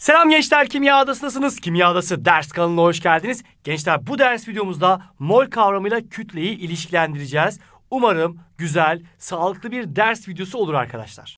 Selam gençler Kimya Adası'ndasınız. Kimya Adası ders kanalına hoş geldiniz. Gençler bu ders videomuzda mol kavramıyla kütleyi ilişkilendireceğiz. Umarım güzel, sağlıklı bir ders videosu olur arkadaşlar.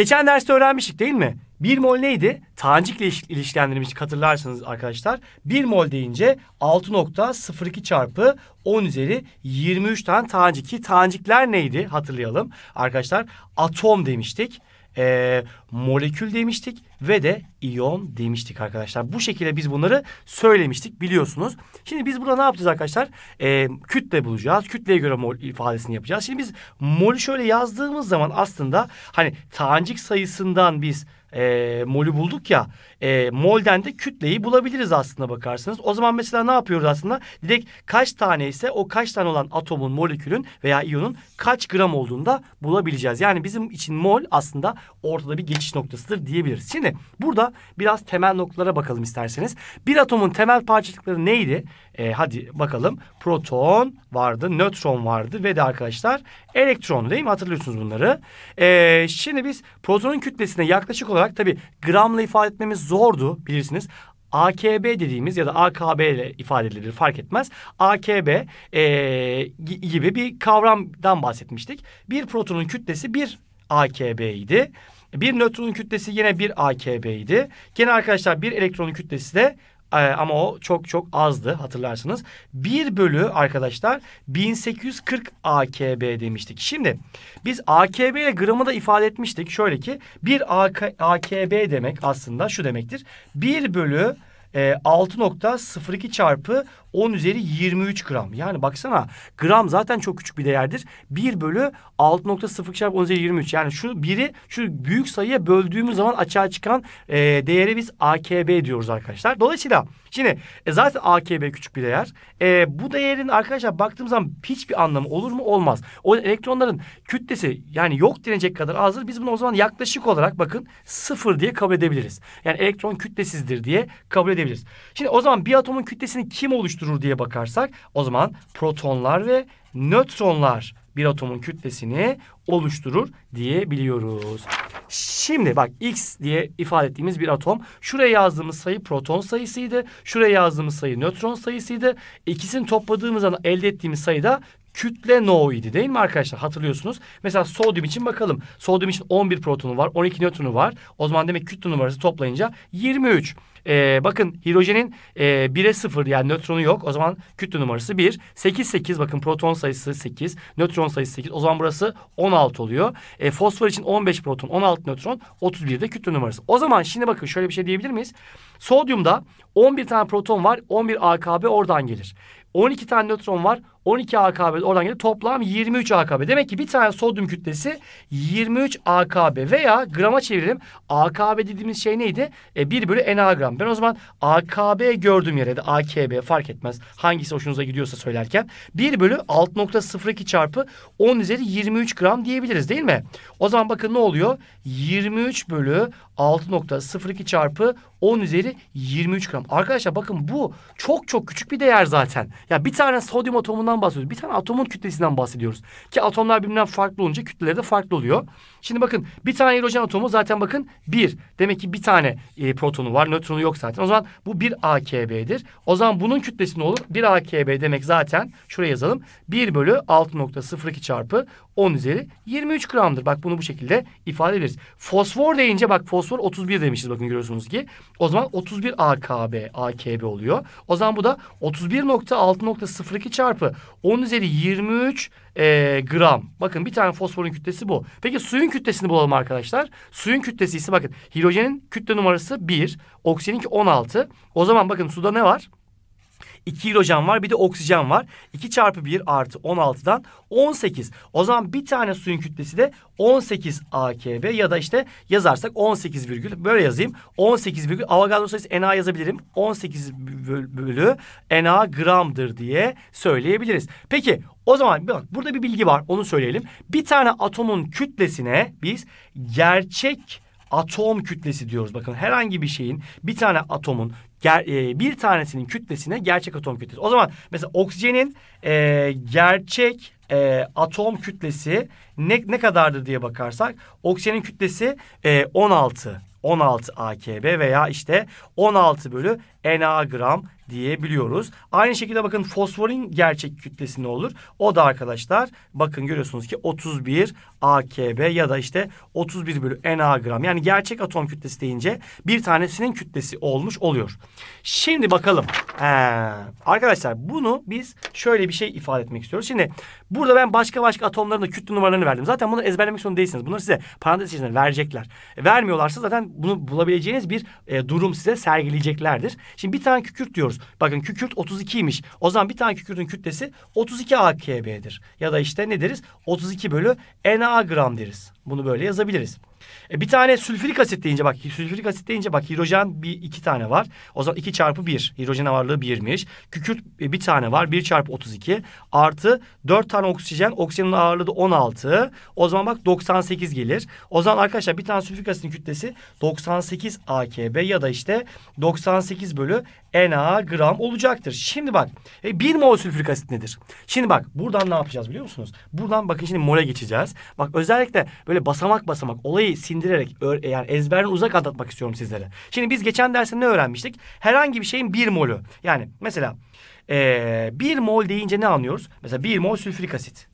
Geçen derste öğrenmiştik değil mi? 1 mol neydi? Tanecikle ilişkilendirilmiş hatırlarsınız arkadaşlar. 1 mol deyince 6.02 çarpı 10 üzeri 23 tane tanecik. Ki tanecikler neydi? Hatırlayalım. Arkadaşlar atom demiştik e, molekül demiştik ve de iyon demiştik arkadaşlar. Bu şekilde biz bunları söylemiştik biliyorsunuz. Şimdi biz burada ne yapacağız arkadaşlar? E, kütle bulacağız. Kütleye göre mol ifadesini yapacağız. Şimdi biz molü şöyle yazdığımız zaman aslında hani tanecik sayısından biz e, mol'ü bulduk ya. E, mol'den de kütleyi bulabiliriz aslında bakarsınız. O zaman mesela ne yapıyoruz aslında? Direkt kaç tane ise o kaç tane olan atomun, molekülün veya iyonun kaç gram olduğunu da bulabileceğiz. Yani bizim için mol aslında ortada bir geçiş noktasıdır diyebiliriz. Şimdi burada biraz temel noktalara bakalım isterseniz. Bir atomun temel parçacıkları neydi? E, hadi bakalım. Proton vardı, nötron vardı ve de arkadaşlar elektron değil mi? Hatırlıyorsunuz bunları. E, şimdi biz protonun kütlesine yaklaşık olarak olarak tabi gramla ifade etmemiz zordu bilirsiniz. AKB dediğimiz ya da AKB ile ifade edilir fark etmez. AKB e, gibi bir kavramdan bahsetmiştik. Bir protonun kütlesi bir AKB idi. Bir nötronun kütlesi yine bir AKB idi. Gene arkadaşlar bir elektronun kütlesi de ee, ama o çok çok azdı hatırlarsınız. bir bölü arkadaşlar 1840 AKB demiştik. Şimdi biz AKB ile gramı da ifade etmiştik. Şöyle ki 1 AK, AKB demek aslında şu demektir. bir bölü e, 6.02 çarpı 10 üzeri 23 gram. Yani baksana gram zaten çok küçük bir değerdir. 1 bölü 6.0 çarpı 10 üzeri 23. Yani şu biri şu büyük sayıya böldüğümüz zaman açığa çıkan e, değere biz AKB diyoruz arkadaşlar. Dolayısıyla şimdi e, zaten AKB küçük bir değer. E, bu değerin arkadaşlar baktığımız zaman hiçbir anlamı olur mu? Olmaz. O elektronların kütlesi yani yok denecek kadar azdır. Biz bunu o zaman yaklaşık olarak bakın sıfır diye kabul edebiliriz. Yani elektron kütlesizdir diye kabul edebiliriz. Şimdi o zaman bir atomun kütlesini kim oluşturur? oluşturur diye bakarsak o zaman protonlar ve nötronlar bir atomun kütlesini oluşturur diyebiliyoruz. Şimdi bak X diye ifade ettiğimiz bir atom. Şuraya yazdığımız sayı proton sayısıydı. Şuraya yazdığımız sayı nötron sayısıydı. İkisini topladığımız zaman elde ettiğimiz sayı da kütle no değil mi arkadaşlar? Hatırlıyorsunuz. Mesela sodyum için bakalım. Sodyum için 11 protonu var, 12 nötronu var. O zaman demek kütle numarası toplayınca 23. E, bakın hidrojenin e, 1'e 0 yani nötronu yok. O zaman kütle numarası 1. 8 8 bakın proton sayısı 8. Nötron sayısı 8. O zaman burası 16 oluyor. E, fosfor için 15 proton 16 nötron 31 de kütle numarası. O zaman şimdi bakın şöyle bir şey diyebilir miyiz? Sodyumda 11 tane proton var. 11 AKB oradan gelir. 12 tane nötron var. 12 AKB oradan geliyor Toplam 23 AKB. Demek ki bir tane sodyum kütlesi 23 AKB veya grama çevirelim. AKB dediğimiz şey neydi? E, 1 bölü NA gram. Ben o zaman AKB gördüğüm yere de AKB fark etmez. Hangisi hoşunuza gidiyorsa söylerken. 1 bölü 6.02 çarpı 10 üzeri 23 gram diyebiliriz değil mi? O zaman bakın ne oluyor? 23 bölü 6.02 çarpı 10 üzeri 23 gram. Arkadaşlar bakın bu çok çok küçük bir değer zaten. Ya bir tane sodyum atomundan atomundan bahsediyoruz. Bir tane atomun kütlesinden bahsediyoruz. Ki atomlar birbirinden farklı olunca kütleleri de farklı oluyor. Şimdi bakın bir tane hidrojen atomu zaten bakın bir. Demek ki bir tane e, protonu var. Nötronu yok zaten. O zaman bu bir AKB'dir. O zaman bunun kütlesi ne olur? Bir AKB demek zaten şuraya yazalım. bir bölü 6.02 çarpı 10 üzeri 23 gramdır. Bak bunu bu şekilde ifade ederiz. Fosfor deyince bak fosfor 31 demişiz bakın görüyorsunuz ki. O zaman 31 AKB, AKB oluyor. O zaman bu da 31.6.02 çarpı 10 üzeri 23 e, gram. Bakın bir tane fosforun kütlesi bu. Peki suyun kütlesini bulalım arkadaşlar. Suyun kütlesi ise bakın hidrojenin kütle numarası 1. Oksijeninki 16. O zaman bakın suda ne var? 2 hidrojen var bir de oksijen var. 2 çarpı 1 artı 16'dan 18. O zaman bir tane suyun kütlesi de 18 AKB ya da işte yazarsak 18 virgül böyle yazayım. 18 virgül Avogadro sayısı NA yazabilirim. 18 bölü NA gramdır diye söyleyebiliriz. Peki o zaman bak burada bir bilgi var onu söyleyelim. Bir tane atomun kütlesine biz gerçek atom kütlesi diyoruz. Bakın herhangi bir şeyin bir tane atomun ger, e, bir tanesinin kütlesine gerçek atom kütlesi. O zaman mesela oksijenin e, gerçek e, atom kütlesi ne, ne kadardır diye bakarsak oksijenin kütlesi e, 16 16 AKB veya işte 16 bölü Na gram diyebiliyoruz. Aynı şekilde bakın fosforin gerçek kütlesi ne olur? O da arkadaşlar bakın görüyorsunuz ki 31 AKB ya da işte 31 bölü Na gram. Yani gerçek atom kütlesi deyince bir tanesinin kütlesi olmuş oluyor. Şimdi bakalım. Ee, arkadaşlar bunu biz şöyle bir şey ifade etmek istiyoruz. Şimdi bu Burada ben başka başka atomların da kütle numaralarını verdim. Zaten bunu ezberlemek zorunda değilsiniz. Bunları size parantez içerisinde verecekler. E, vermiyorlarsa zaten bunu bulabileceğiniz bir e, durum size sergileyeceklerdir. Şimdi bir tane kükürt diyoruz. Bakın kükürt 32'ymiş. O zaman bir tane kükürtün kütlesi 32 AKB'dir. Ya da işte ne deriz? 32 bölü NA gram deriz. Bunu böyle yazabiliriz. E, bir tane sülfürik asit deyince bak sülfürik asit deyince bak hidrojen bir iki tane var. O zaman iki çarpı bir. Hidrojen ağırlığı birmiş. Kükürt e, bir tane var. Bir çarpı otuz iki. Artı dört tane oksijen. Oksijenin ağırlığı da on altı. O zaman bak doksan sekiz gelir. O zaman arkadaşlar bir tane sülfürik asitin kütlesi doksan sekiz AKB ya da işte doksan sekiz bölü Na gram olacaktır. Şimdi bak e, 1 mol sülfürik asit nedir? Şimdi bak buradan ne yapacağız biliyor musunuz? Buradan bakın şimdi mole geçeceğiz. Bak özellikle böyle basamak basamak olayı sindirerek yani ezberden uzak anlatmak istiyorum sizlere. Şimdi biz geçen derste ne öğrenmiştik? Herhangi bir şeyin bir molü. Yani mesela e, 1 mol deyince ne anlıyoruz? Mesela bir mol sülfürik asit.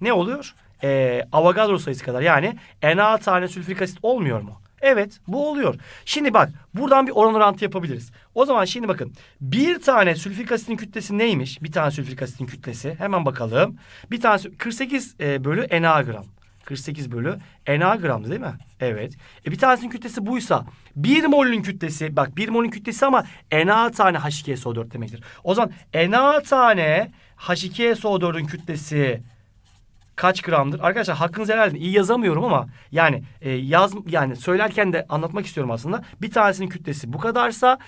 Ne oluyor? E, Avogadro sayısı kadar yani Na tane sülfürik asit olmuyor mu? Evet bu oluyor. Şimdi bak buradan bir oran orantı yapabiliriz. O zaman şimdi bakın bir tane sülfürik asitin kütlesi neymiş? Bir tane sülfürik asitin kütlesi hemen bakalım. Bir tane 48 e, bölü Na gram. 48 bölü Na gram, değil mi? Evet. E bir tanesinin kütlesi buysa bir molün kütlesi bak bir molün kütlesi ama Na tane H2SO4 demektir. O zaman Na tane H2SO4'ün kütlesi kaç gramdır? Arkadaşlar hakkınızı helal edin. İyi yazamıyorum ama yani e, yaz yani söylerken de anlatmak istiyorum aslında. Bir tanesinin kütlesi bu kadarsa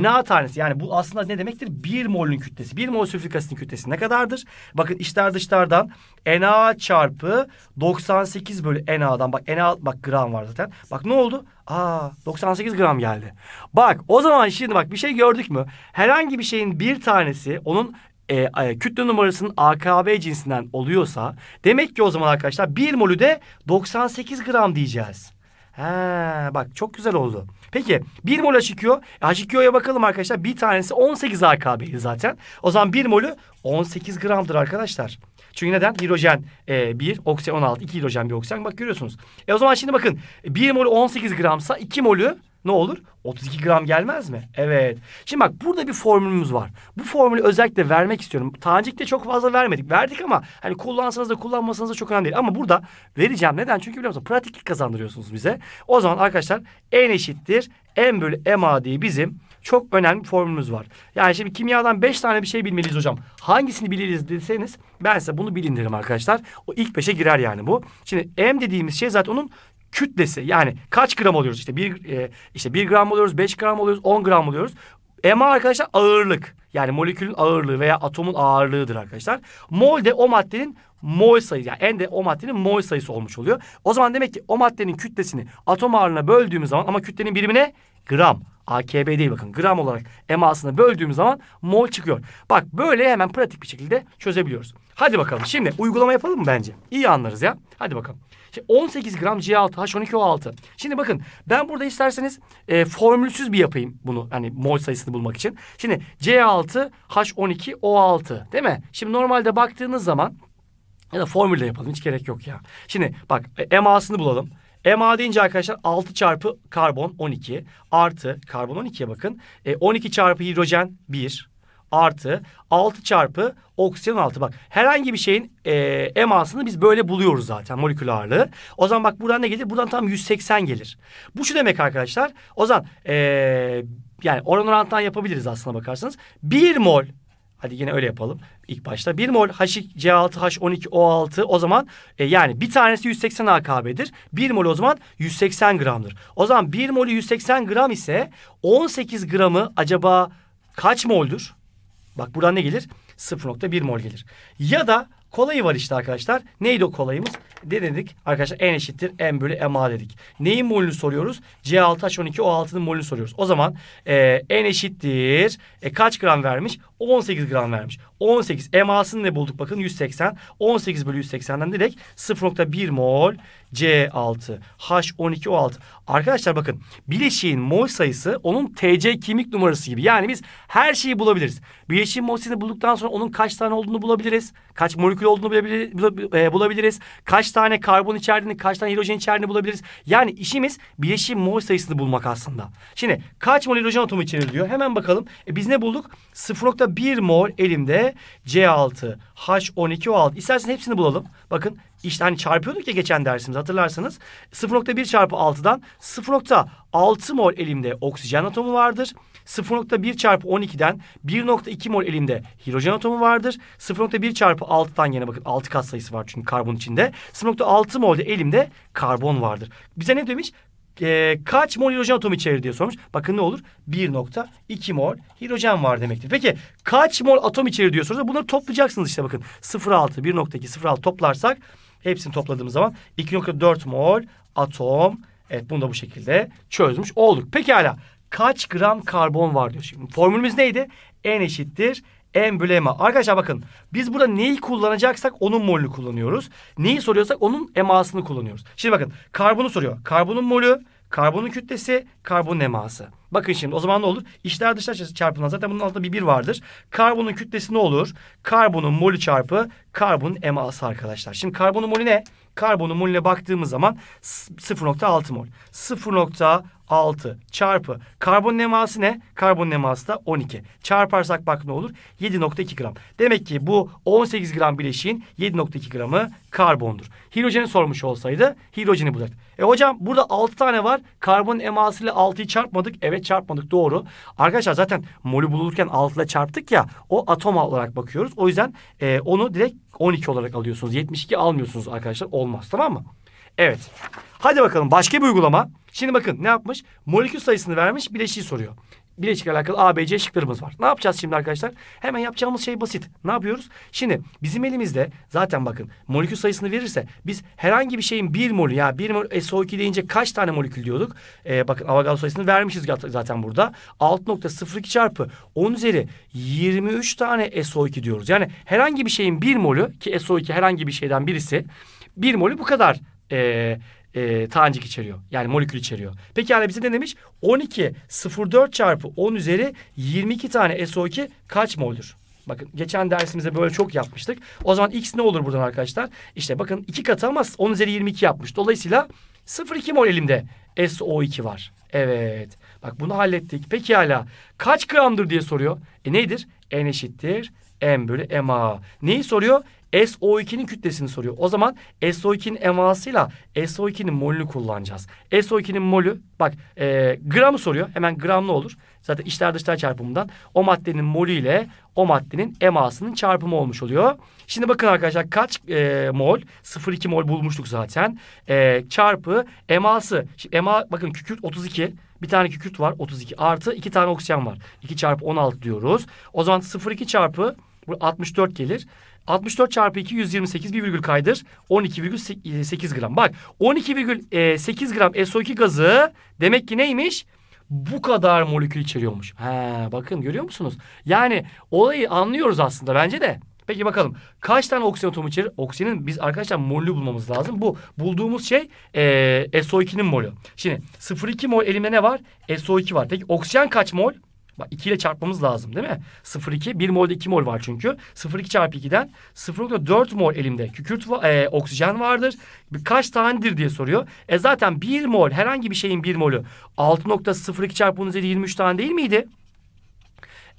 NA tanesi yani bu aslında ne demektir? bir mol'ün kütlesi. bir mol sülfürik asitin kütlesi ne kadardır? Bakın içler dışlardan NA çarpı 98 bölü NA'dan. Bak NA bak gram var zaten. Bak ne oldu? Aa 98 gram geldi. Bak o zaman şimdi bak bir şey gördük mü? Herhangi bir şeyin bir tanesi onun e, kütle numarasının AKB cinsinden oluyorsa demek ki o zaman arkadaşlar bir molü de 98 gram diyeceğiz. He, bak çok güzel oldu. Peki bir mol H2O. E, H2O'ya bakalım arkadaşlar. Bir tanesi 18 AKB'li zaten. O zaman bir molü 18 gramdır arkadaşlar. Çünkü neden? Hidrojen e, 1, oksijen 16, 2 hidrojen bir oksijen. Bak görüyorsunuz. E o zaman şimdi bakın 1 molü 18 gramsa 2 molü ne olur? 32 gram gelmez mi? Evet. Şimdi bak burada bir formülümüz var. Bu formülü özellikle vermek istiyorum. Tanecik'te çok fazla vermedik. Verdik ama hani kullansanız da kullanmasanız da çok önemli değil. Ama burada vereceğim. Neden? Çünkü biliyor musun? Pratiklik kazandırıyorsunuz bize. O zaman arkadaşlar en eşittir m bölü ma diye bizim çok önemli bir formülümüz var. Yani şimdi kimyadan beş tane bir şey bilmeliyiz hocam. Hangisini biliriz deseniz ben size bunu bilindiririm arkadaşlar. O ilk beşe girer yani bu. Şimdi M dediğimiz şey zaten onun kütlesi yani kaç gram oluyoruz işte bir e, işte bir gram oluyoruz beş gram oluyoruz on gram oluyoruz MA arkadaşlar ağırlık yani molekülün ağırlığı veya atomun ağırlığıdır arkadaşlar. Mol de o maddenin mol sayısı yani en de o maddenin mol sayısı olmuş oluyor. O zaman demek ki o maddenin kütlesini atom ağırlığına böldüğümüz zaman ama kütlenin birimine gram. AKB değil bakın gram olarak emasını böldüğümüz zaman mol çıkıyor. Bak böyle hemen pratik bir şekilde çözebiliyoruz. Hadi bakalım şimdi uygulama yapalım mı bence? İyi anlarız ya. Hadi bakalım. 18 gram C6 H12O6. Şimdi bakın ben burada isterseniz e, formülsüz bir yapayım bunu hani mol sayısını bulmak için. Şimdi C6 H12O6 değil mi? Şimdi normalde baktığınız zaman ya da formülle yapalım hiç gerek yok ya. Şimdi bak e, MA'sını bulalım. MA deyince arkadaşlar 6 çarpı karbon 12 artı karbon 12'ye bakın. E, 12 çarpı hidrojen 1 artı 6 çarpı oksijen altı. Bak herhangi bir şeyin e, emasını biz böyle buluyoruz zaten molekül ağırlığı. O zaman bak buradan ne gelir? Buradan tam 180 gelir. Bu şu demek arkadaşlar. O zaman e, yani oran oranttan yapabiliriz aslına bakarsanız. 1 mol Hadi yine öyle yapalım. ilk başta 1 mol H2C6H12O6 o zaman e, yani bir tanesi 180 AKB'dir. 1 mol o zaman 180 gramdır. O zaman 1 molü 180 gram ise 18 gramı acaba kaç moldur? Bak buradan ne gelir? 0.1 mol gelir. Ya da kolayı var işte arkadaşlar. Neydi o kolayımız? Ne dedik? Arkadaşlar n eşittir M bölü MA dedik. Neyin molünü soruyoruz? C6H12O6'nın molünü soruyoruz. O zaman e, N eşittir. E, kaç gram vermiş? 18 gram vermiş. 18 emasını ne bulduk bakın 180. 18 bölü 180'den direkt 0.1 mol C6 H12O6. Arkadaşlar bakın bileşiğin mol sayısı onun TC kimlik numarası gibi. Yani biz her şeyi bulabiliriz. Bileşiğin mol sayısını bulduktan sonra onun kaç tane olduğunu bulabiliriz. Kaç molekül olduğunu e, bulabiliriz. Kaç tane karbon içerdiğini, kaç tane hidrojen içerdiğini bulabiliriz. Yani işimiz bileşiğin mol sayısını bulmak aslında. Şimdi kaç mol hidrojen atomu içeriyor diyor. Hemen bakalım. E, biz ne bulduk? 0. Burada 1 mol elimde C6, H12O6. İsterseniz hepsini bulalım. Bakın işte hani çarpıyorduk ya geçen dersimiz hatırlarsanız. 0.1 çarpı 6'dan 0.6 mol elimde oksijen atomu vardır. 0.1 çarpı 12'den 1.2 mol elimde hidrojen atomu vardır. 0.1 çarpı 6'dan yine bakın 6 kat sayısı var çünkü karbon içinde. 0.6 molde elimde karbon vardır. Bize ne demiş? e, kaç mol hidrojen atomu içerir diye sormuş. Bakın ne olur? 1.2 mol hidrojen var demektir. Peki kaç mol atom içerir diye sorarsa bunları toplayacaksınız işte bakın. 0.6 1.2 0.6 toplarsak hepsini topladığımız zaman 2.4 mol atom. Evet bunu da bu şekilde çözmüş olduk. Pekala kaç gram karbon var diyor şimdi. Formülümüz neydi? N eşittir emblema. Arkadaşlar bakın biz burada neyi kullanacaksak onun molünü kullanıyoruz. Neyi soruyorsak onun emasını kullanıyoruz. Şimdi bakın karbonu soruyor. Karbonun molü, karbonun kütlesi, karbonun eması. Bakın şimdi o zaman ne olur? İçler dışlar çarpımından zaten bunun altında bir bir vardır. Karbonun kütlesi ne olur? Karbonun molü çarpı karbonun eması arkadaşlar. Şimdi karbonun molü ne? Karbonun molüne baktığımız zaman 0.6 mol. 0.6 6 çarpı karbon neması ne? Karbon neması da 12. Çarparsak bak ne olur? 7.2 gram. Demek ki bu 18 gram bileşiğin 7.2 gramı karbondur. Hidrojeni sormuş olsaydı hidrojeni bulacaktık. E hocam burada 6 tane var. Karbon eması ile 6'yı çarpmadık. Evet çarpmadık doğru. Arkadaşlar zaten molü bulurken 6 ile çarptık ya o atom olarak bakıyoruz. O yüzden e, onu direkt 12 olarak alıyorsunuz. 72 almıyorsunuz arkadaşlar. Olmaz tamam mı? Evet. Hadi bakalım başka bir uygulama. Şimdi bakın ne yapmış? Molekül sayısını vermiş bileşiği soruyor. Bileşik alakalı A, B, C şıklarımız var. Ne yapacağız şimdi arkadaşlar? Hemen yapacağımız şey basit. Ne yapıyoruz? Şimdi bizim elimizde zaten bakın molekül sayısını verirse biz herhangi bir şeyin bir mol ya bir mol e, SO2 deyince kaç tane molekül diyorduk? Ee, bakın Avogadro sayısını vermişiz zaten burada. 6.02 çarpı 10 üzeri 23 tane SO2 diyoruz. Yani herhangi bir şeyin bir molü ki SO2 herhangi bir şeyden birisi bir molü bu kadar e, e, tanecik içeriyor. Yani molekül içeriyor. Peki yani bize ne demiş? 12 04 çarpı 10 üzeri 22 tane SO2 kaç mol'dür? Bakın geçen dersimizde böyle çok yapmıştık. O zaman x ne olur buradan arkadaşlar? İşte bakın 2 katı ama 10 üzeri 22 yapmış. Dolayısıyla 0,2 mol elimde SO2 var. Evet. Bak bunu hallettik. Peki hala kaç gramdır diye soruyor. E nedir? N eşittir M bölü MA. Neyi soruyor? SO2'nin kütlesini soruyor. O zaman SO2'nin emasıyla SO2'nin molünü kullanacağız. SO2'nin molü bak e, gramı soruyor. Hemen gramlı olur? Zaten içler dışlar çarpımından o maddenin molü ile o maddenin emasının çarpımı olmuş oluyor. Şimdi bakın arkadaşlar kaç e, mol? 0,2 mol bulmuştuk zaten. E, çarpı eması. Şimdi ema bakın kükürt 32. Bir tane kükürt var 32 artı iki tane oksijen var. 2 çarpı 16 diyoruz. O zaman 0,2 çarpı bu 64 gelir. 64 çarpı 2 128 bir virgül kaydır. 12,8 e, gram. Bak 12,8 e, gram SO2 gazı demek ki neymiş? Bu kadar molekül içeriyormuş. He, bakın görüyor musunuz? Yani olayı anlıyoruz aslında bence de. Peki bakalım kaç tane oksijen atomu içerir? Oksijenin biz arkadaşlar molü bulmamız lazım. Bu bulduğumuz şey e, SO2'nin molü. Şimdi 0,2 mol elimde ne var? SO2 var. Peki oksijen kaç mol? 2 ile çarpmamız lazım değil mi? 0,2 1 molde 2 mol var çünkü. 0,2 çarpı 2'den 0,4 mol elimde kükürt va e, oksijen vardır. Kaç tanedir diye soruyor. E zaten 1 mol herhangi bir şeyin 1 molü 6,02 çarpı 10 üzeri 23 tane değil miydi?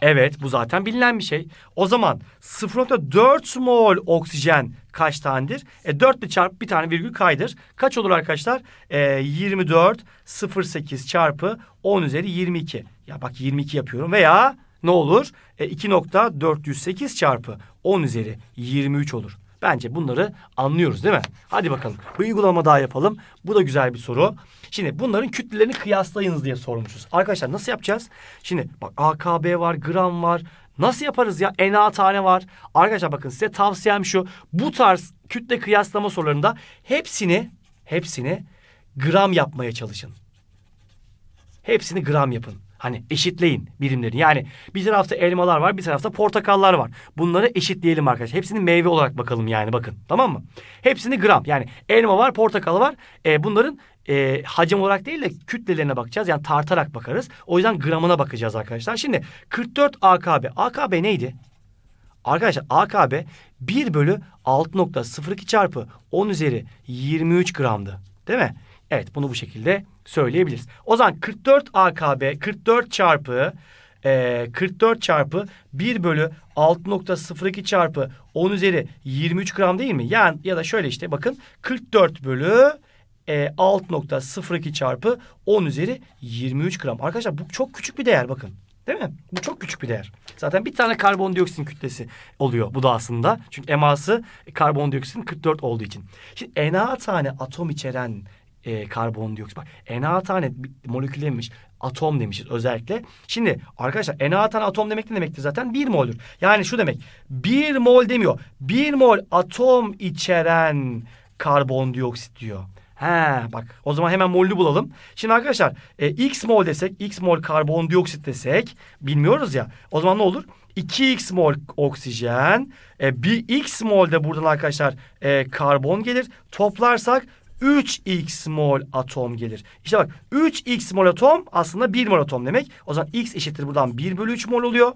Evet bu zaten bilinen bir şey. O zaman 0.4 mol oksijen kaç tanedir? E, 4 ile çarp bir tane virgül kaydır. Kaç olur arkadaşlar? E, 24 0.8 çarpı 10 üzeri 22. Ya bak 22 yapıyorum veya ne olur? E, 2.408 çarpı 10 üzeri 23 olur. Bence bunları anlıyoruz değil mi? Hadi bakalım. Bir uygulama daha yapalım. Bu da güzel bir soru. Şimdi bunların kütlelerini kıyaslayınız diye sormuşuz. Arkadaşlar nasıl yapacağız? Şimdi bak AKB var, gram var. Nasıl yaparız ya? NA tane var. Arkadaşlar bakın size tavsiyem şu. Bu tarz kütle kıyaslama sorularında hepsini hepsini gram yapmaya çalışın. Hepsini gram yapın. Hani eşitleyin birimlerini. Yani bir tarafta elmalar var, bir tarafta portakallar var. Bunları eşitleyelim arkadaşlar. Hepsini meyve olarak bakalım yani bakın. Tamam mı? Hepsini gram. Yani elma var, portakal var. E, bunların e, hacim olarak değil de kütlelerine bakacağız. Yani tartarak bakarız. O yüzden gramına bakacağız arkadaşlar. Şimdi 44 AKB. AKB neydi? Arkadaşlar AKB 1 bölü 6.02 çarpı 10 üzeri 23 gramdı. Değil mi? Evet bunu bu şekilde söyleyebiliriz. O zaman 44 AKB 44 çarpı e, 44 çarpı 1 bölü 6.02 çarpı 10 üzeri 23 gram değil mi? Yani ya da şöyle işte bakın 44 bölü e, 6.02 çarpı 10 üzeri 23 gram. Arkadaşlar bu çok küçük bir değer bakın. Değil mi? Bu çok küçük bir değer. Zaten bir tane karbondioksit kütlesi oluyor bu da aslında. Çünkü eması karbondioksitin 44 olduğu için. Şimdi NA tane atom içeren e, karbondioksit. Bak NA tane molekül demiş, atom demişiz özellikle. Şimdi arkadaşlar NA tane atom demek ne demektir zaten? bir moldür. Yani şu demek bir mol demiyor. bir mol atom içeren karbondioksit diyor. He bak o zaman hemen mol'ü bulalım. Şimdi arkadaşlar e, x mol desek x mol karbondioksit desek bilmiyoruz ya. O zaman ne olur? 2x mol oksijen. E, bir x mol de buradan arkadaşlar e, karbon gelir. Toplarsak 3x mol atom gelir. İşte bak 3x mol atom aslında 1 mol atom demek. O zaman x eşittir buradan 1 bölü 3 mol oluyor.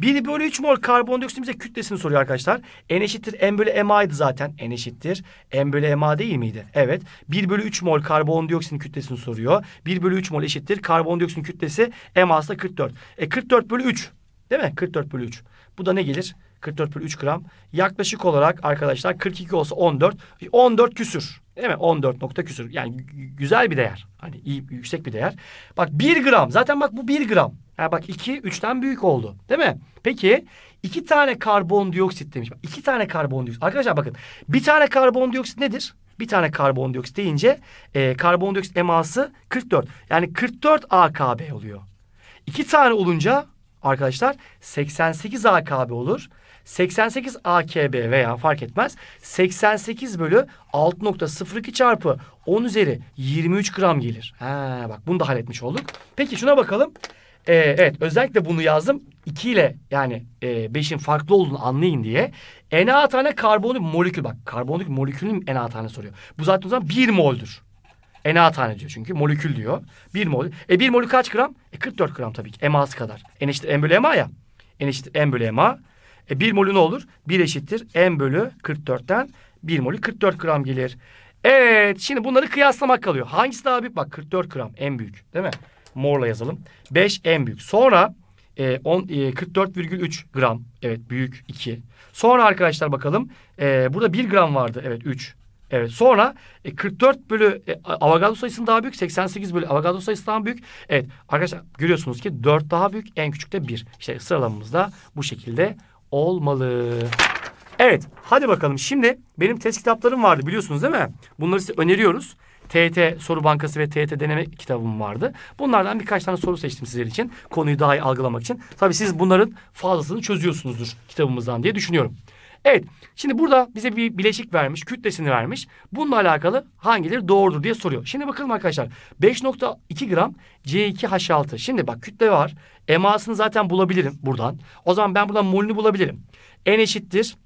1 bölü 3 mol karbondioksit bize kütlesini soruyor arkadaşlar. N eşittir M bölü MA'ydı zaten. N eşittir M bölü MA değil miydi? Evet. 1 bölü 3 mol karbondioksitin kütlesini soruyor. 1 bölü 3 mol eşittir. Karbondioksitin kütlesi MA'sı da 44. E 44 bölü 3. Değil mi? 44 bölü 3. Bu da ne gelir? 44,3 gram. Yaklaşık olarak arkadaşlar 42 olsa 14. 14 küsür. Değil mi? 14 nokta küsür. Yani güzel bir değer. Hani iyi, yüksek bir değer. Bak 1 gram. Zaten bak bu 1 gram. Yani bak 2 3'ten büyük oldu. Değil mi? Peki 2 tane karbondioksit demiş. 2 tane karbondioksit. Arkadaşlar bakın. Bir tane karbondioksit nedir? Bir tane karbondioksit deyince e, karbondioksit eması 44. Yani 44 AKB oluyor. İki tane olunca arkadaşlar 88 AKB olur. 88 AKB veya fark etmez 88 bölü 6.02 çarpı 10 üzeri 23 gram gelir. Ha, bak bunu da halletmiş olduk. Peki şuna bakalım. Ee, evet özellikle bunu yazdım. 2 ile yani 5'in e, farklı olduğunu anlayın diye. Na tane karbonik molekül bak karbonik molekülün Na tane soruyor. Bu zaten o zaman 1 moldur. Na tane diyor çünkü molekül diyor. 1 mol. E 1 molü kaç gram? E 44 gram tabii ki. Eması kadar. En eşittir M bölü MA ya. En eşittir M bölü MA. E, 1 molü ne olur? 1 eşittir m bölü 44'ten bir molü 44 gram gelir. Evet şimdi bunları kıyaslamak kalıyor. Hangisi daha büyük? Bak 44 gram en büyük değil mi? Morla yazalım. 5 en büyük. Sonra e, e, 44,3 gram. Evet büyük 2. Sonra arkadaşlar bakalım. E, burada 1 gram vardı. Evet 3. Evet sonra e, 44 bölü e, Avogadro sayısının daha büyük. 88 bölü Avogadro sayısı daha büyük. Evet arkadaşlar görüyorsunuz ki 4 daha büyük. En küçük de 1. İşte sıralamamız da bu şekilde olmalı. Evet hadi bakalım şimdi benim test kitaplarım vardı biliyorsunuz değil mi? Bunları size öneriyoruz. TET Soru Bankası ve TET Deneme kitabım vardı. Bunlardan birkaç tane soru seçtim sizler için. Konuyu daha iyi algılamak için. Tabii siz bunların fazlasını çözüyorsunuzdur kitabımızdan diye düşünüyorum. Evet şimdi burada bize bir bileşik vermiş kütlesini vermiş. Bununla alakalı hangileri doğrudur diye soruyor. Şimdi bakalım arkadaşlar 5.2 gram C2H6. Şimdi bak kütle var. EMA'sını zaten bulabilirim buradan. O zaman ben buradan molünü bulabilirim. N eşittir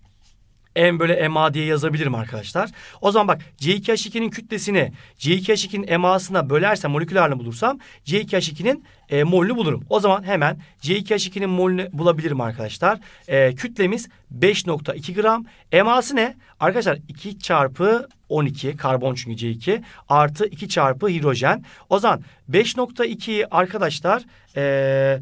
e M bölü MA diye yazabilirim arkadaşlar. O zaman bak C2H2'nin kütlesini C2H2'nin e MA'sına bölersem molekülerle bulursam C2H2'nin e, molünü bulurum. O zaman hemen C2H2'nin molünü bulabilirim arkadaşlar. E, kütlemiz 5.2 gram. E MA'sı ne? Arkadaşlar 2 çarpı 12 karbon çünkü C2 artı 2 çarpı hidrojen. O zaman 5.2'yi arkadaşlar e,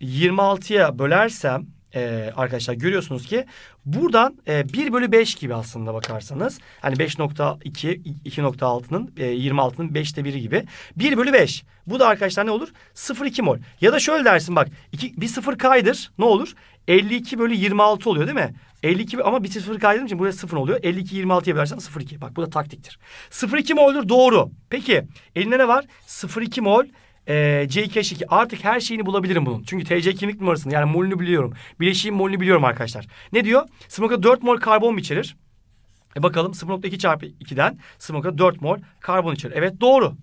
26'ya bölersem e, arkadaşlar görüyorsunuz ki buradan e, 1 bölü 5 gibi aslında bakarsanız. Hani 5.2, 2.6'nın e, 26'nın 5'te 1'i gibi. 1 bölü 5. Bu da arkadaşlar ne olur? 0,2 mol. Ya da şöyle dersin bak. 2, bir sıfır kaydır ne olur? 52 bölü 26 oluyor değil mi? 52 ama bir sıfır kaydırdım için buraya sıfır oluyor. 52 26'ya bölersen 0,2. Bak bu da taktiktir. 0,2 olur doğru. Peki elinde ne var? 0,2 mol e, Jcash 2 artık her şeyini bulabilirim bunun. Çünkü TC kimlik numarasını yani molünü biliyorum. Bileşiğin molünü biliyorum arkadaşlar. Ne diyor? 4 mol karbon içerir? E bakalım 0.2 çarpı 2'den 4 mol karbon içerir. Evet doğru.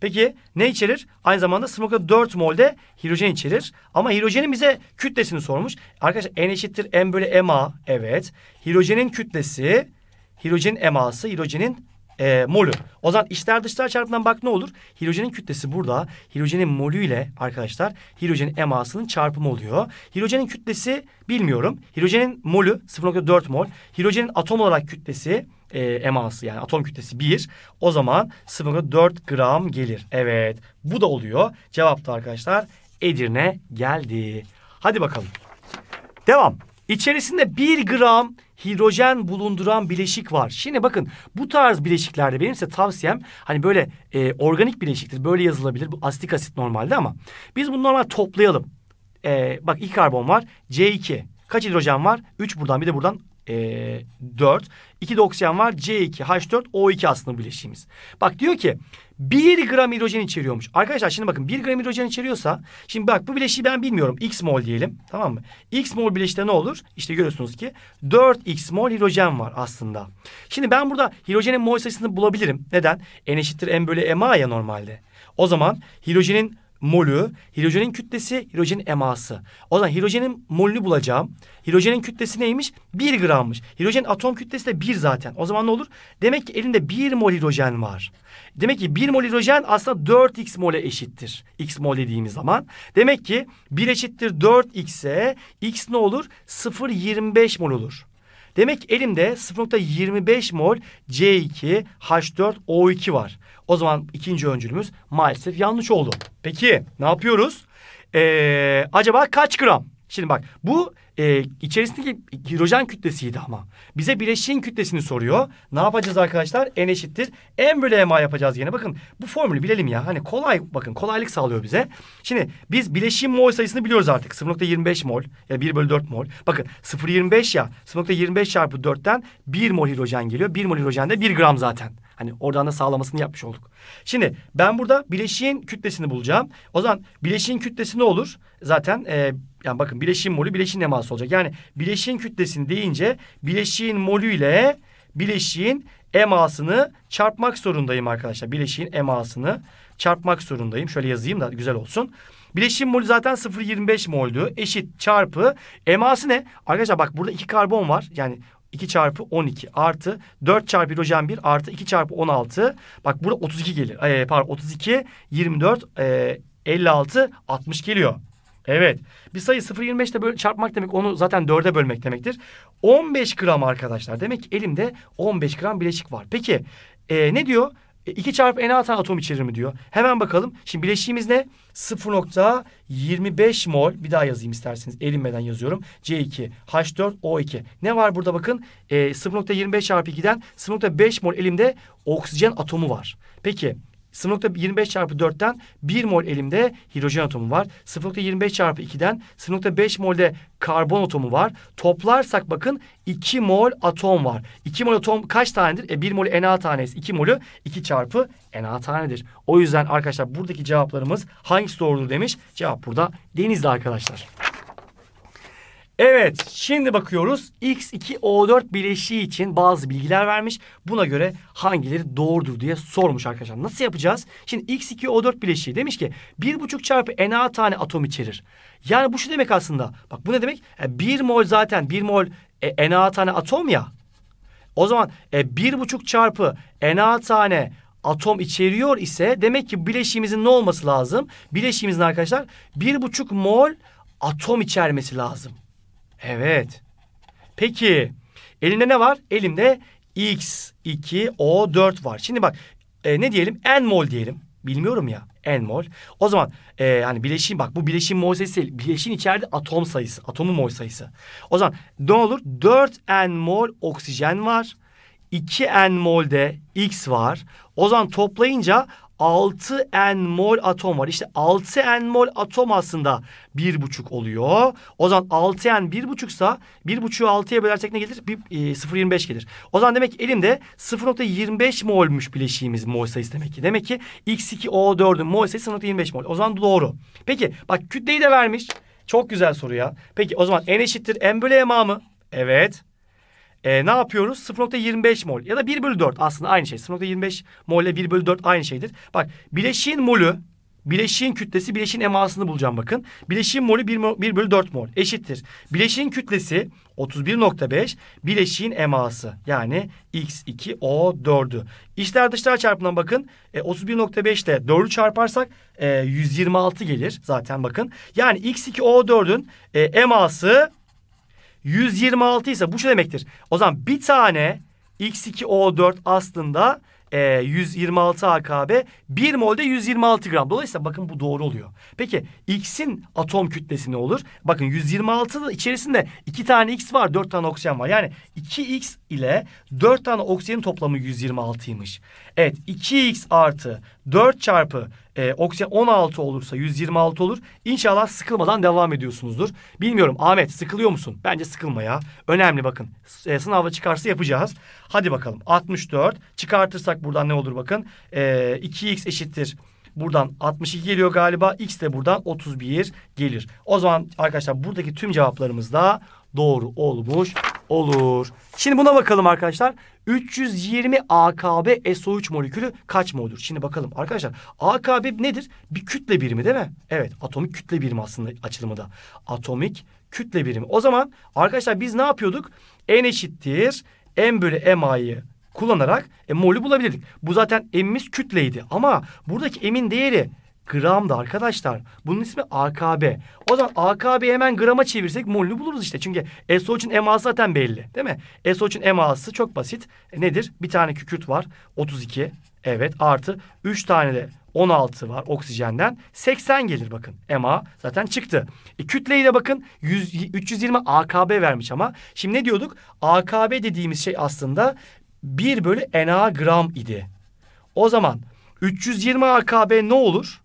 Peki ne içerir? Aynı zamanda 0.4 molde hidrojen içerir. Ama hidrojenin bize kütlesini sormuş. Arkadaşlar N eşittir M bölü MA. Evet. Hidrojenin kütlesi, hidrojenin MA'sı, hidrojenin e, molü. O zaman içler dışlar çarpımından bak ne olur? Hidrojenin kütlesi burada. Hidrojenin molü ile arkadaşlar hidrojenin emasının çarpımı oluyor. Hidrojenin kütlesi bilmiyorum. Hidrojenin molü 0.4 mol. Hidrojenin atom olarak kütlesi e, eması yani atom kütlesi 1. O zaman 0.4 gram gelir. Evet bu da oluyor. Cevap da arkadaşlar Edirne geldi. Hadi bakalım. Devam. İçerisinde 1 gram hidrojen bulunduran bileşik var. Şimdi bakın bu tarz bileşiklerde benim size tavsiyem hani böyle e, organik bileşiktir. Böyle yazılabilir. Bu asitik asit normalde ama biz bunu normal toplayalım. E, bak iki karbon var. C2. Kaç hidrojen var? 3 buradan bir de buradan e, 4. 2 de oksijen var. C2, H4, O2 aslında bileşiğimiz. Bak diyor ki 1 gram hidrojen içeriyormuş. Arkadaşlar şimdi bakın 1 gram hidrojen içeriyorsa şimdi bak bu bileşiği ben bilmiyorum. X mol diyelim. Tamam mı? X mol bileşikte ne olur? İşte görüyorsunuz ki 4X mol hidrojen var aslında. Şimdi ben burada hidrojenin mol sayısını bulabilirim. Neden? N eşittir M bölü MA ya normalde. O zaman hidrojenin molü, hidrojenin kütlesi, hidrojenin eması. O zaman hidrojenin molünü bulacağım. Hidrojenin kütlesi neymiş? Bir grammış. Hidrojen atom kütlesi de bir zaten. O zaman ne olur? Demek ki elimde bir mol hidrojen var. Demek ki bir mol hidrojen aslında 4x mole eşittir. X mol dediğimiz zaman. Demek ki 1 eşittir 4x'e x ne olur? 0,25 mol olur. Demek ki elimde 0.25 mol C2H4O2 var. O zaman ikinci öncülümüz maalesef yanlış oldu. Peki ne yapıyoruz? Ee, acaba kaç gram? Şimdi bak bu e, içerisindeki hidrojen kütlesiydi ama. Bize bileşiğin kütlesini soruyor. Ne yapacağız arkadaşlar? N eşittir. M bölü MA yapacağız yine. Bakın bu formülü bilelim ya. Hani kolay bakın kolaylık sağlıyor bize. Şimdi biz bileşiğin mol sayısını biliyoruz artık. 0.25 mol yani 1 bölü 4 mol. Bakın 0.25 ya 0.25 çarpı 4'ten 1 mol hidrojen geliyor. 1 mol hidrojen de 1 gram zaten. Hani oradan da sağlamasını yapmış olduk. Şimdi ben burada bileşiğin kütlesini bulacağım. O zaman bileşiğin kütlesi ne olur? Zaten e, yani bakın bileşiğin molü bileşiğin eması olacak. Yani bileşiğin kütlesini deyince bileşiğin molü ile bileşiğin emasını çarpmak zorundayım arkadaşlar. Bileşiğin emasını çarpmak zorundayım. Şöyle yazayım da güzel olsun. Bileşim molü zaten 0.25 moldu. Eşit çarpı eması ne? Arkadaşlar bak burada iki karbon var. Yani 2 çarpı 12 artı 4 çarpı hidrojen 1 artı 2 çarpı 16. Bak burada 32 gelir. Ee, pardon 32, 24, e, 56, 60 geliyor. Evet. Bir sayı 0.25'te böyle çarpmak demek onu zaten 4'e bölmek demektir. 15 gram arkadaşlar. Demek ki elimde 15 gram bileşik var. Peki e, ne diyor? E, 2 çarpı n atan atom içerir mi diyor. Hemen bakalım. Şimdi bileşiğimiz ne? 0.25 mol. Bir daha yazayım isterseniz. Erinmeden yazıyorum. C2H4O2. Ne var burada bakın? E, 0.25 çarpı 2'den 0.5 mol elimde oksijen atomu var. Peki 0.25 çarpı 4'ten 1 mol elimde hidrojen atomu var. 0.25 çarpı 2'den 0.5 molde karbon atomu var. Toplarsak bakın 2 mol atom var. 2 mol atom kaç tanedir? E, 1 mol Na tanesi. 2 molü 2 çarpı Na tanedir. O yüzden arkadaşlar buradaki cevaplarımız hangisi doğrudur demiş. Cevap burada denizli arkadaşlar. Evet şimdi bakıyoruz X2O4 bileşiği için bazı bilgiler vermiş. Buna göre hangileri doğrudur diye sormuş arkadaşlar. Nasıl yapacağız? Şimdi X2O4 bileşiği demiş ki 1,5 çarpı Na tane atom içerir. Yani bu şu demek aslında. Bak bu ne demek? Yani e, 1 mol zaten 1 mol e, Na tane atom ya. O zaman e, 1,5 çarpı Na tane atom içeriyor ise demek ki bileşiğimizin ne olması lazım? Bileşiğimizin arkadaşlar 1,5 mol atom içermesi lazım. Evet. Peki elinde ne var? Elimde X2O4 var. Şimdi bak e, ne diyelim? N mol diyelim. Bilmiyorum ya. N mol. O zaman e, hani bileşim bak bu bileşim mol sayısı değil. Bileşin içeride atom sayısı. atomun mol sayısı. O zaman ne olur? 4 N mol oksijen var. 2 N mol'de X var. O zaman toplayınca 6n mol atom var. İşte 6n mol atom aslında 1,5 oluyor. O zaman 6n 1,5 ise 1,5'ü 6'ya bölersek ne gelir? 0,25 e, gelir. O zaman demek ki elimde 0,25 molmuş bileşiğimiz mol sayısı demek ki. Demek ki X2O4'ün mol sayısı 0,25 mol. O zaman doğru. Peki bak kütleyi de vermiş. Çok güzel soru ya. Peki o zaman N eşittir M bölü MA mı? Evet e, ne yapıyoruz? 0.25 mol ya da 1 bölü 4 aslında aynı şey. 0.25 mol ile 1 bölü 4 aynı şeydir. Bak bileşiğin molü Bileşiğin kütlesi bileşiğin emasını bulacağım bakın. Bileşiğin molü 1, mol, 1 bölü 4 mol eşittir. Bileşiğin kütlesi 31.5 bileşiğin eması yani X2O4'ü. İçler dışlar çarpımından bakın e, 31.5 ile 4'ü çarparsak e, 126 gelir zaten bakın. Yani X2O4'ün e, eması 126 ise bu şu demektir. O zaman bir tane X2O4 aslında e, 126 AKB bir molde 126 gram. Dolayısıyla bakın bu doğru oluyor. Peki X'in atom kütlesi ne olur? Bakın 126 içerisinde iki tane X var dört tane oksijen var. Yani 2X ile dört tane oksijenin toplamı 126'ymış. Evet 2X artı 4 çarpı e, oksijen 16 olursa 126 olur. İnşallah sıkılmadan devam ediyorsunuzdur. Bilmiyorum Ahmet sıkılıyor musun? Bence sıkılma ya. Önemli bakın. E, sınavda çıkarsa yapacağız. Hadi bakalım 64 çıkartırsak buradan ne olur bakın. E, 2x eşittir buradan 62 geliyor galiba. X de buradan 31 gelir. O zaman arkadaşlar buradaki tüm cevaplarımız da doğru olmuş olur. Şimdi buna bakalım arkadaşlar. 320 AKB SO3 molekülü kaç mol'dür? Şimdi bakalım arkadaşlar. AKB nedir? Bir kütle birimi değil mi? Evet, atomik kütle birimi aslında açılımı da. Atomik kütle birimi. O zaman arkadaşlar biz ne yapıyorduk? N eşittir M bölü MA'yı kullanarak e, mol'ü bulabilirdik. Bu zaten M'imiz kütleydi ama buradaki M'in değeri gramdı arkadaşlar. Bunun ismi AKB. O zaman AKB'yi hemen grama çevirsek molünü buluruz işte. Çünkü SO3'ün MA'sı zaten belli değil mi? SO3'ün MA'sı çok basit. E, nedir? Bir tane kükürt var. 32. Evet artı 3 tane de 16 var oksijenden. 80 gelir bakın. MA zaten çıktı. E, kütleyi de bakın 100, 320 AKB vermiş ama. Şimdi ne diyorduk? AKB dediğimiz şey aslında 1 bölü NA gram idi. O zaman 320 AKB ne olur?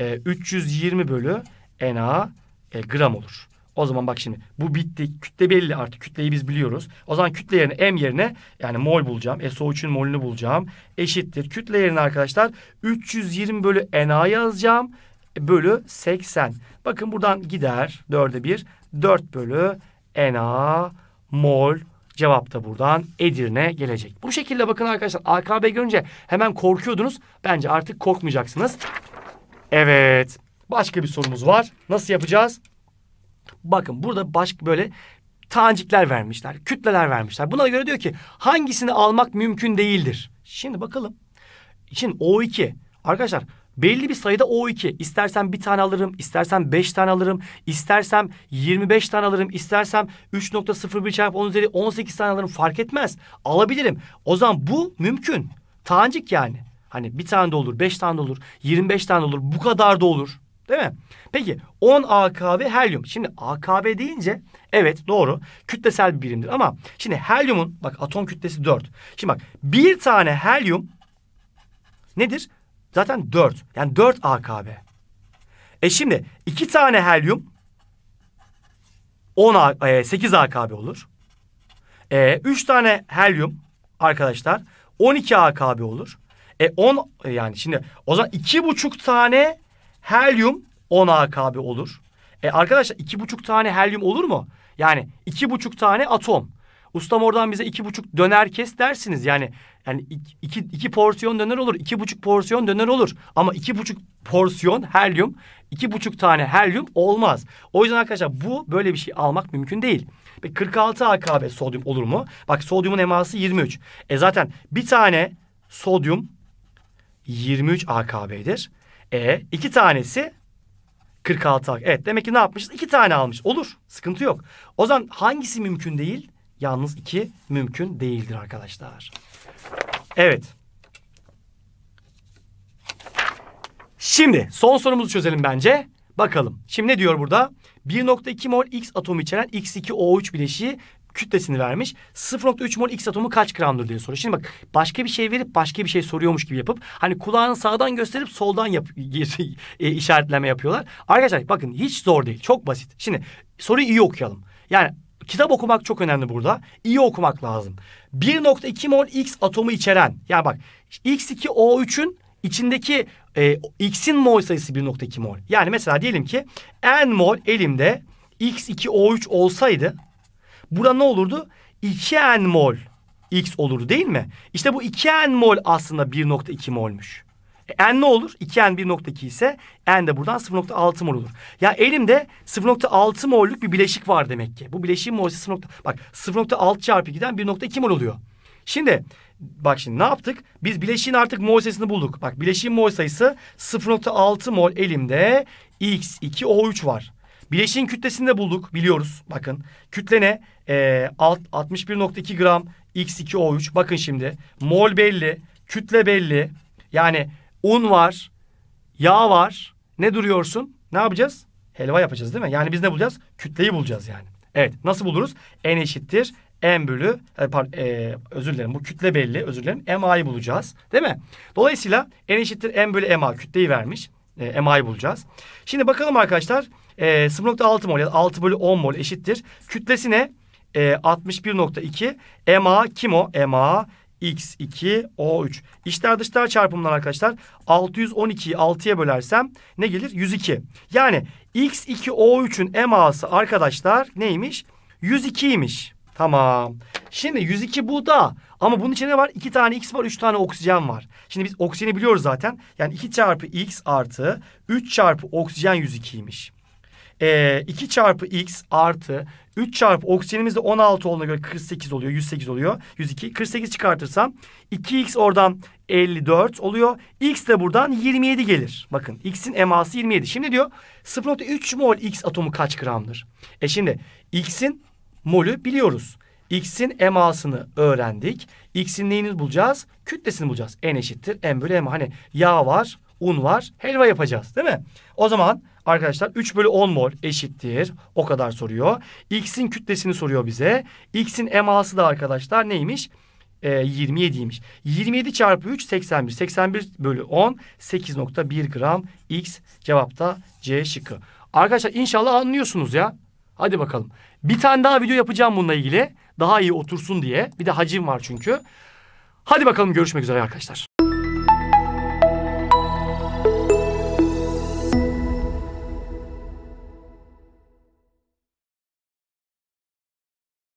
e, 320 bölü NA e, gram olur. O zaman bak şimdi bu bitti. Kütle belli artık. Kütleyi biz biliyoruz. O zaman kütle yerine M yerine yani mol bulacağım. SO3'ün molünü bulacağım. Eşittir. Kütle yerine arkadaşlar 320 bölü NA yazacağım. Bölü 80. Bakın buradan gider. 4'e 1. 4 bölü NA mol Cevap da buradan Edirne gelecek. Bu şekilde bakın arkadaşlar AKB görünce hemen korkuyordunuz. Bence artık korkmayacaksınız. Evet. Başka bir sorumuz var. Nasıl yapacağız? Bakın burada başka böyle tancikler vermişler, kütleler vermişler. Buna göre diyor ki hangisini almak mümkün değildir. Şimdi bakalım. Şimdi O2. Arkadaşlar belli bir sayıda O2. İstersen bir tane alırım, istersen beş tane alırım, istersem 25 tane alırım, istersem 3.01 çarpı 10 üzeri 18 tane alırım fark etmez. Alabilirim. O zaman bu mümkün. Tancik yani. Hani bir tane de olur, beş tane de olur, yirmi beş tane de olur, bu kadar da olur. Değil mi? Peki 10 AKB helyum. Şimdi AKB deyince evet doğru kütlesel bir birimdir ama şimdi helyumun bak atom kütlesi 4. Şimdi bak bir tane helyum nedir? Zaten 4. Yani 4 AKB. E şimdi iki tane helyum 10 e, 8 AKB olur. E, 3 tane helyum arkadaşlar 12 AKB olur. E 10 e, yani şimdi o zaman iki buçuk tane helyum 10 AKB olur. E arkadaşlar iki buçuk tane helyum olur mu? Yani iki buçuk tane atom. Ustam oradan bize iki buçuk döner kes dersiniz. Yani yani iki, iki porsiyon döner olur. iki buçuk porsiyon döner olur. Ama iki buçuk porsiyon helyum. iki buçuk tane helyum olmaz. O yüzden arkadaşlar bu böyle bir şey almak mümkün değil. Peki 46 AKB sodyum olur mu? Bak sodyumun eması 23. E zaten bir tane sodyum 23 AKB'dir. E iki tanesi 46 AKB. Evet demek ki ne yapmışız? İki tane almış. Olur. Sıkıntı yok. O zaman hangisi mümkün değil? Yalnız iki mümkün değildir arkadaşlar. Evet. Şimdi son sorumuzu çözelim bence. Bakalım. Şimdi ne diyor burada? 1.2 mol X atomu içeren X2O3 bileşiği kütlesini vermiş. 0.3 mol X atomu kaç gramdır diye soruyor. Şimdi bak başka bir şey verip başka bir şey soruyormuş gibi yapıp hani kulağını sağdan gösterip soldan yap e, işaretleme yapıyorlar. Arkadaşlar bakın hiç zor değil. Çok basit. Şimdi soruyu iyi okuyalım. Yani kitap okumak çok önemli burada. İyi okumak lazım. 1.2 mol X atomu içeren. Yani bak X2O3'ün içindeki e, X'in mol sayısı 1.2 mol. Yani mesela diyelim ki N mol elimde X2O3 olsaydı Burada ne olurdu? 2n mol x olurdu değil mi? İşte bu 2n mol aslında 1.2 molmuş. E, n ne olur? 2n 1.2 ise n de buradan 0.6 mol olur. Ya elimde 0.6 molluk bir bileşik var demek ki. Bu bileşiğin mol 0. Bak 0.6 çarpı 2'den 1.2 mol oluyor. Şimdi bak şimdi ne yaptık? Biz bileşiğin artık mol sayısını bulduk. Bak bileşiğin mol sayısı 0.6 mol elimde x2O3 var. Bileşiğin kütlesini de bulduk biliyoruz. Bakın kütle ne? e, ee, 61.2 gram X2O3. Bakın şimdi mol belli, kütle belli. Yani un var, yağ var. Ne duruyorsun? Ne yapacağız? Helva yapacağız değil mi? Yani biz ne bulacağız? Kütleyi bulacağız yani. Evet nasıl buluruz? N eşittir M bölü e, pardon, e, özür dilerim bu kütle belli özür dilerim MA'yı bulacağız değil mi? Dolayısıyla N eşittir M bölü MA kütleyi vermiş. E, MA'yı bulacağız. Şimdi bakalım arkadaşlar e, 0.6 mol ya da 6 bölü 10 mol eşittir. Kütlesi ne? e, 61.2 e MA kim o? E MA X2 O3. İçler dışlar çarpımından arkadaşlar 612'yi 6'ya bölersem ne gelir? 102. Yani X2 O3'ün e MA'sı arkadaşlar neymiş? 102'ymiş. Tamam. Şimdi 102 bu da ama bunun içinde ne var? 2 tane X var 3 tane oksijen var. Şimdi biz oksijeni biliyoruz zaten. Yani 2 çarpı X artı 3 çarpı oksijen 102'ymiş. Ee, 2 çarpı X artı 3 çarpı oksijenimiz de 16 olduğuna göre 48 oluyor. 108 oluyor. 102. 48 çıkartırsam 2x oradan 54 oluyor. X de buradan 27 gelir. Bakın X'in eması 27. Şimdi diyor 0.3 mol X atomu kaç gramdır? E şimdi X'in molü biliyoruz. X'in emasını öğrendik. X'in neyini bulacağız? Kütlesini bulacağız. N eşittir. M bölü M. Hani yağ var, un var, helva yapacağız değil mi? O zaman Arkadaşlar 3 bölü 10 mol eşittir. O kadar soruyor. X'in kütlesini soruyor bize. X'in eması da arkadaşlar neymiş? E, 27'ymiş. 27 çarpı 3 81. 81 bölü 10 8.1 gram X cevapta C şıkkı. Arkadaşlar inşallah anlıyorsunuz ya. Hadi bakalım. Bir tane daha video yapacağım bununla ilgili. Daha iyi otursun diye. Bir de hacim var çünkü. Hadi bakalım görüşmek üzere arkadaşlar.